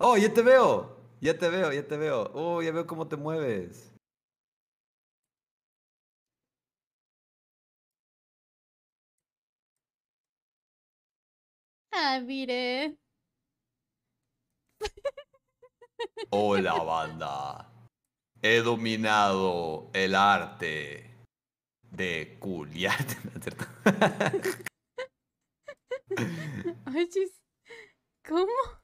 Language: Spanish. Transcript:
¡Oh, ya te veo! Ya te veo, ya te veo. ¡Oh, ya veo cómo te mueves! Ah, mire. Hola, banda. He dominado el arte de culiarte. chis, ¿cómo?